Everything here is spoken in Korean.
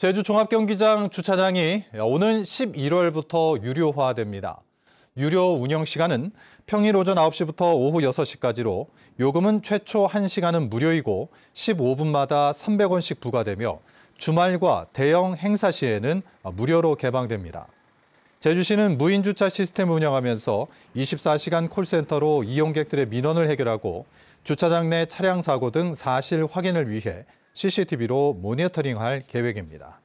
제주 종합경기장 주차장이 오는 11월부터 유료화됩니다. 유료 운영 시간은 평일 오전 9시부터 오후 6시까지로 요금은 최초 1시간은 무료이고 15분마다 300원씩 부과되며 주말과 대형 행사 시에는 무료로 개방됩니다. 제주시는 무인 주차 시스템 운영하면서 24시간 콜센터로 이용객들의 민원을 해결하고 주차장 내 차량 사고 등 사실 확인을 위해 CCTV로 모니터링할 계획입니다.